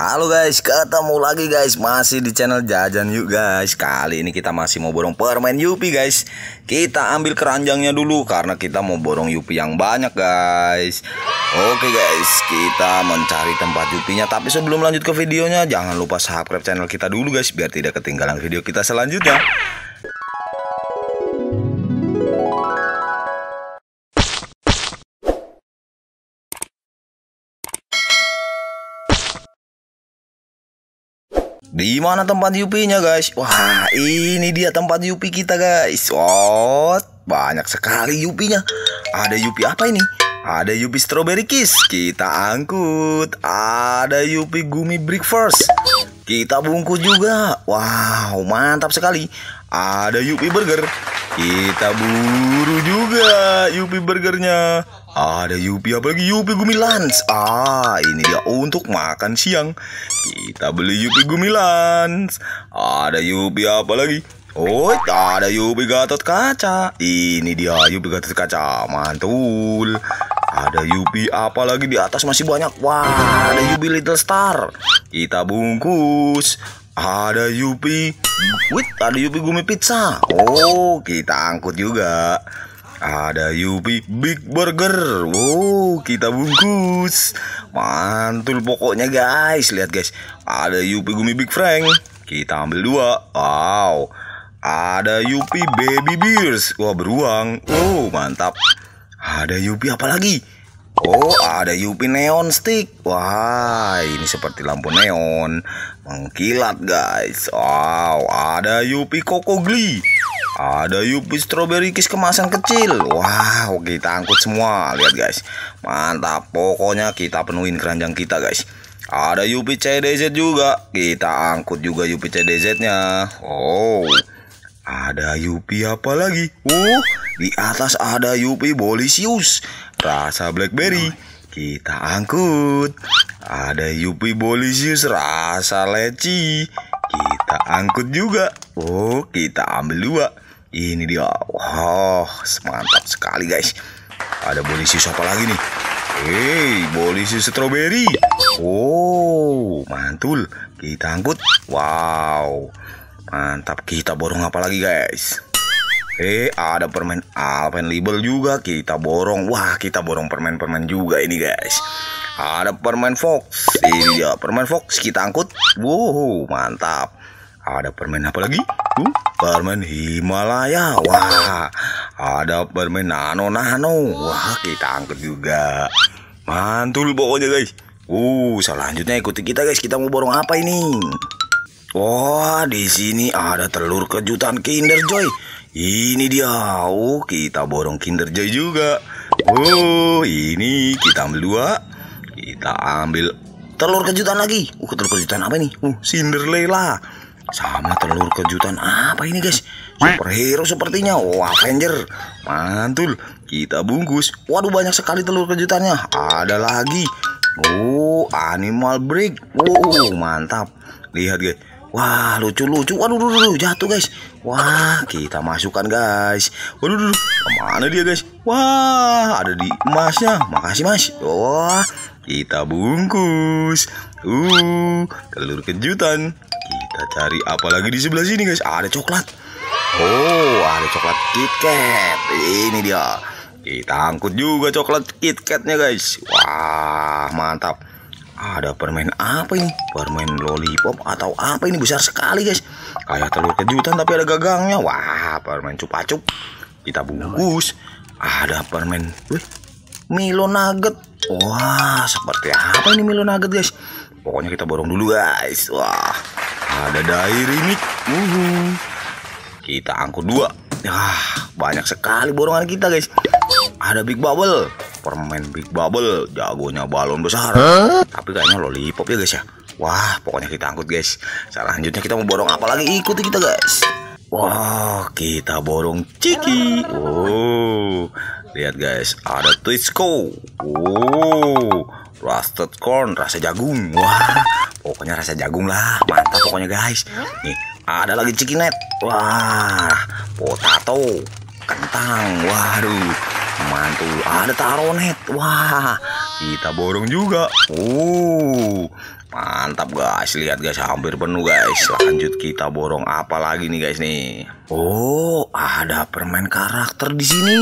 Halo guys, ketemu lagi guys Masih di channel Jajan Yuk guys Kali ini kita masih mau borong permen Yupi guys Kita ambil keranjangnya dulu Karena kita mau borong Yupi yang banyak guys Oke guys, kita mencari tempat Yupinya Tapi sebelum lanjut ke videonya Jangan lupa subscribe channel kita dulu guys Biar tidak ketinggalan video kita selanjutnya Di mana tempat Yupinya, guys? Wah, ini dia tempat Yupi kita guys. Wow, banyak sekali Yupinya. Ada Yupi apa ini? Ada Yupi Strawberry Kiss, kita angkut. Ada Yupi Gumi Breakfast, kita bungkus juga. Wow, mantap sekali. Ada Yupi Burger, kita buru juga. Yupi burgernya. Ada Yupi apa lagi Yupi gumilans, Ah, ini dia untuk makan siang. Kita beli Yupi gumilans, Ada Yupi apa lagi, Oh, ada Yupi Gatot Kaca. Ini dia Yupi Gatot Kaca. Mantul. Ada Yupi apa lagi di atas masih banyak. Wah, ada Yupi Little Star. Kita bungkus. Ada Yupi Wait, ada Yupi Gumi Pizza. Oh, kita angkut juga. Ada Yupi Big Burger. Wow, kita bungkus. Mantul pokoknya guys. Lihat guys, ada Yupi Gumi Big Frank. Kita ambil dua. Wow. Ada Yupi Baby Beers. Wah, beruang. Wow, mantap. Ada Yupi apa lagi? Oh, ada UV neon stick. Wah, ini seperti lampu neon mengkilat, guys. Wow, ada UV Coco gli. Ada UV strawberry kiss kemasan kecil. Wow, kita angkut semua. Lihat, guys. Mantap. Pokoknya kita penuhin keranjang kita, guys. Ada UV CDZ juga. Kita angkut juga UV CDZ-nya. Oh. Ada Yupi apa lagi? Oh, di atas ada Yupi Bolisius rasa blackberry kita angkut. Ada Yupi Bolisius rasa leci kita angkut juga. Oh, kita ambil dua. Ini dia. wow, mantap sekali guys. Ada Bolisius apa lagi nih? Hei, Bolisius strawberry. wow oh, mantul. Kita angkut. Wow. Mantap, kita borong apa lagi guys? Eh, ada permen Alpen Libel juga kita borong. Wah, kita borong permen-permen juga ini, guys. Ada permen Fox. Ini dia permen Fox kita angkut. Wow, mantap. Ada permen apa lagi? Uh, permen Himalaya. Wah, ada permen Nano Nano. Wah, kita angkut juga. Mantul pokoknya, guys. Uh, selanjutnya ikuti kita, guys. Kita mau borong apa ini? Wah, di sini ada telur kejutan Kinder Joy. Ini dia, oh kita borong Kinder Joy juga. Oh ini kita ambil dua, kita ambil telur kejutan lagi. Uh telur kejutan apa ini? Uh Cinderella. Sama telur kejutan apa ini guys? Superhero sepertinya. Wah, oh, Avenger, mantul. Kita bungkus. Waduh banyak sekali telur kejutannya. Ada lagi. Oh animal break. Oh mantap. Lihat guys Wah, lucu-lucu. Waduh, waduh, waduh, jatuh, guys. Wah, kita masukkan, guys. Waduh, waduh, kemana dia, guys? Wah, ada di emasnya. Makasih, Mas. Wah, kita bungkus. Uh, telur kejutan. Kita cari apa lagi di sebelah sini, guys? Ada coklat. Oh, ada coklat KitKat. Ini dia. Kita angkut juga coklat KitKatnya, guys. Wah, mantap ada permen apa ini permen lollipop atau apa ini besar sekali guys kayak telur kejutan tapi ada gagangnya wah permen cupacup kita bungkus ada permen wih Milo nugget wah seperti apa ini Milo nugget guys pokoknya kita borong dulu guys wah ada Dairy Milk. uhuh. kita angkut dua Wah, banyak sekali borongan kita guys ada big bubble permen Big Bubble, jagonya balon besar. Huh? Tapi kayaknya lollipop ya guys ya. Wah, pokoknya kita angkut guys. Selanjutnya kita mau borong apa lagi? Ikuti kita guys. Wah, wow, kita borong ciki. Oh, lihat guys, ada Twisco. Oh, rusted corn, rasa jagung. Wah, pokoknya rasa jagung lah. Mantap pokoknya guys. Nih, ada lagi net. Wah, potato, kentang. Waduh, mantul ah, ada taronet wah kita borong juga uh mantap guys lihat guys hampir penuh guys lanjut kita borong apa lagi nih guys nih oh ada permen karakter di sini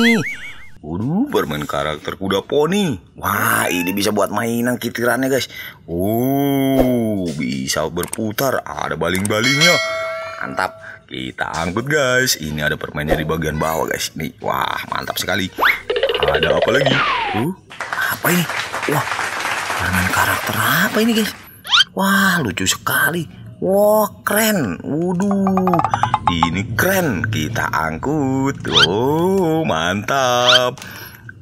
Waduh, permen karakter kuda poni. Wah, ini bisa buat mainan kitirannya, guys. Oh, bisa berputar. Ada baling-balingnya. Mantap. Kita angkut, guys. Ini ada permainnya di bagian bawah, guys. Nih, wah, mantap sekali. Ada apa lagi? Huh? Apa ini? Wah, permainan karakter apa ini guys? Wah, lucu sekali. Wah, keren. Waduh, ini keren. Kita angkut. Oh, mantap.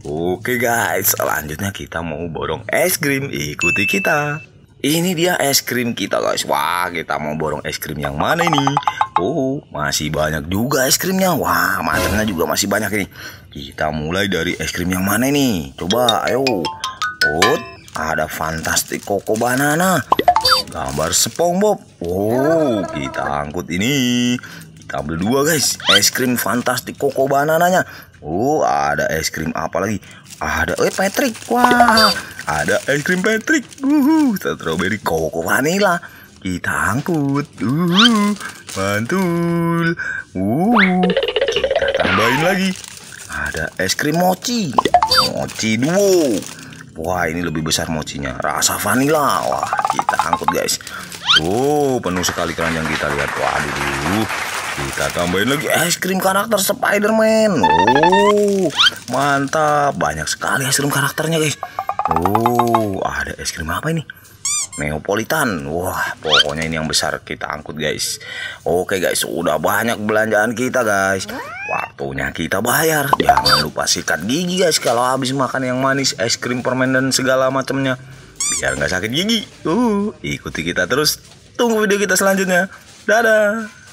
Oke guys, selanjutnya kita mau borong es krim. Ikuti kita. Ini dia es krim kita guys. Wah, kita mau borong es krim yang mana ini? Oh, masih banyak juga es krimnya. Wah, mantannya juga masih banyak ini. Kita mulai dari es krim yang mana nih? Coba, ayo. Oh, ada fantastik koko banana. Gambar SpongeBob. Oh kita angkut ini. Kita ambil dua guys. Es krim fantastik koko banananya. Oh, ada es krim apa lagi? Ada eh Patrick. Wah, ada es krim Patrick. Uhuh, strawberry koko vanila. Kita angkut. Uhuh. Mantul. Uh, kita tambahin lagi. Ada es krim mochi. Mochi duo. Wah, ini lebih besar mochinya, Rasa vanila. Wah, kita angkut, guys. Oh penuh sekali keranjang kita lihat. Waduh. Kita tambahin lagi es krim karakter Spiderman, man Oh, mantap. Banyak sekali es krim karakternya, guys. Oh, ada es krim apa ini? Neapolitan. Wah pokoknya ini yang besar kita angkut guys Oke guys udah banyak belanjaan kita guys Waktunya kita bayar Jangan lupa sikat gigi guys Kalau habis makan yang manis Es krim permen dan segala macamnya Biar nggak sakit gigi uh, Ikuti kita terus Tunggu video kita selanjutnya Dadah